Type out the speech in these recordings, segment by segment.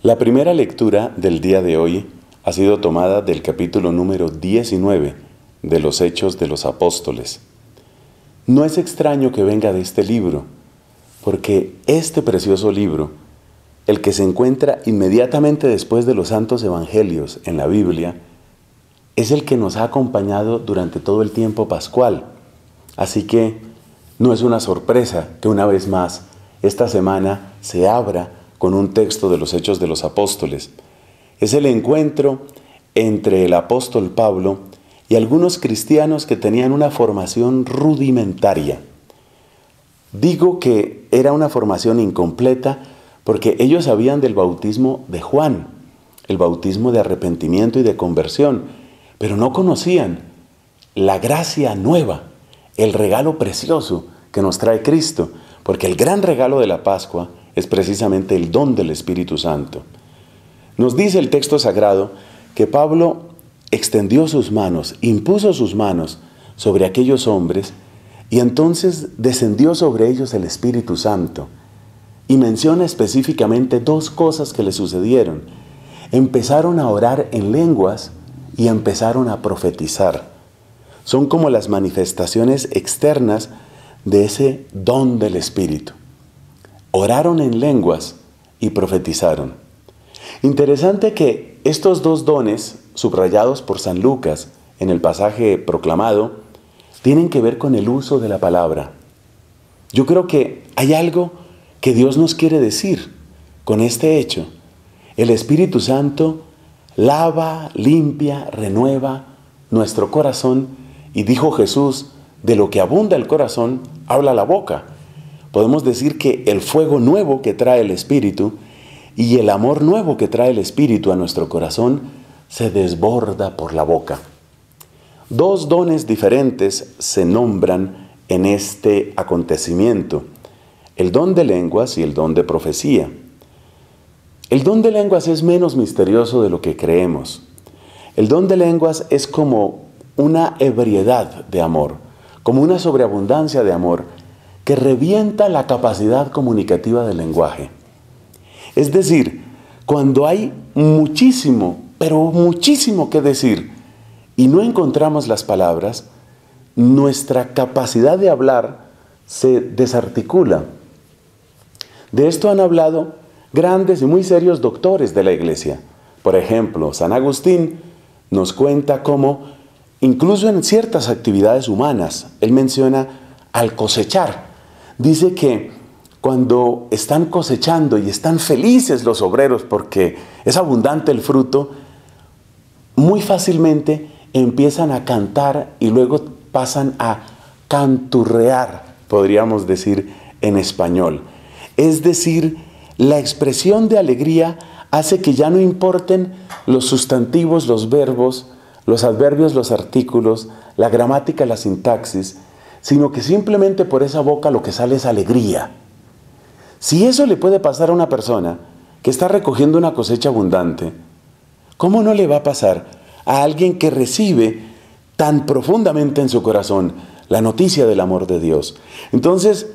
La primera lectura del día de hoy ha sido tomada del capítulo número 19 de los Hechos de los Apóstoles. No es extraño que venga de este libro, porque este precioso libro, el que se encuentra inmediatamente después de los santos evangelios en la Biblia, es el que nos ha acompañado durante todo el tiempo pascual. Así que no es una sorpresa que una vez más esta semana se abra con un texto de los Hechos de los Apóstoles. Es el encuentro entre el apóstol Pablo y algunos cristianos que tenían una formación rudimentaria. Digo que era una formación incompleta porque ellos sabían del bautismo de Juan, el bautismo de arrepentimiento y de conversión, pero no conocían la gracia nueva, el regalo precioso que nos trae Cristo, porque el gran regalo de la Pascua es precisamente el don del Espíritu Santo. Nos dice el texto sagrado que Pablo extendió sus manos, impuso sus manos sobre aquellos hombres y entonces descendió sobre ellos el Espíritu Santo. Y menciona específicamente dos cosas que le sucedieron. Empezaron a orar en lenguas y empezaron a profetizar. Son como las manifestaciones externas de ese don del Espíritu oraron en lenguas y profetizaron. Interesante que estos dos dones, subrayados por San Lucas en el pasaje proclamado, tienen que ver con el uso de la palabra. Yo creo que hay algo que Dios nos quiere decir con este hecho. El Espíritu Santo lava, limpia, renueva nuestro corazón y dijo Jesús, de lo que abunda el corazón, habla la boca podemos decir que el fuego nuevo que trae el Espíritu y el amor nuevo que trae el Espíritu a nuestro corazón se desborda por la boca. Dos dones diferentes se nombran en este acontecimiento, el don de lenguas y el don de profecía. El don de lenguas es menos misterioso de lo que creemos. El don de lenguas es como una ebriedad de amor, como una sobreabundancia de amor que revienta la capacidad comunicativa del lenguaje. Es decir, cuando hay muchísimo, pero muchísimo que decir y no encontramos las palabras, nuestra capacidad de hablar se desarticula. De esto han hablado grandes y muy serios doctores de la iglesia. Por ejemplo, San Agustín nos cuenta cómo, incluso en ciertas actividades humanas, él menciona al cosechar, dice que cuando están cosechando y están felices los obreros porque es abundante el fruto, muy fácilmente empiezan a cantar y luego pasan a canturrear, podríamos decir en español. Es decir, la expresión de alegría hace que ya no importen los sustantivos, los verbos, los adverbios, los artículos, la gramática, la sintaxis, sino que simplemente por esa boca lo que sale es alegría. Si eso le puede pasar a una persona que está recogiendo una cosecha abundante, ¿cómo no le va a pasar a alguien que recibe tan profundamente en su corazón la noticia del amor de Dios? Entonces,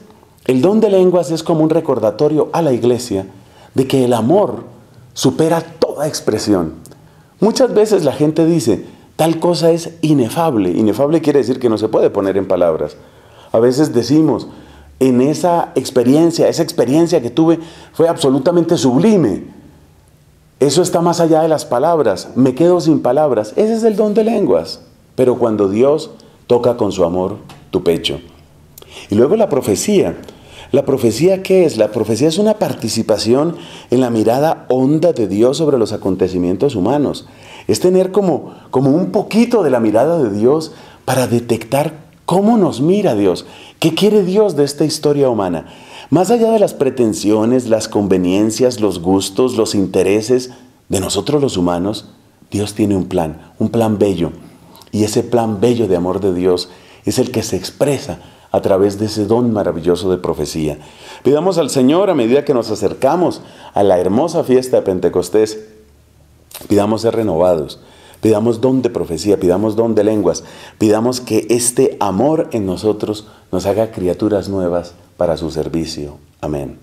el don de lenguas es como un recordatorio a la iglesia de que el amor supera toda expresión. Muchas veces la gente dice, Tal cosa es inefable. Inefable quiere decir que no se puede poner en palabras. A veces decimos, en esa experiencia, esa experiencia que tuve fue absolutamente sublime. Eso está más allá de las palabras. Me quedo sin palabras. Ese es el don de lenguas. Pero cuando Dios toca con su amor tu pecho. Y luego la profecía. ¿La profecía qué es? La profecía es una participación en la mirada honda de Dios sobre los acontecimientos humanos es tener como, como un poquito de la mirada de Dios para detectar cómo nos mira Dios, qué quiere Dios de esta historia humana. Más allá de las pretensiones, las conveniencias, los gustos, los intereses de nosotros los humanos, Dios tiene un plan, un plan bello. Y ese plan bello de amor de Dios es el que se expresa a través de ese don maravilloso de profecía. Pidamos al Señor a medida que nos acercamos a la hermosa fiesta de Pentecostés Pidamos ser renovados, pidamos don de profecía, pidamos don de lenguas, pidamos que este amor en nosotros nos haga criaturas nuevas para su servicio. Amén.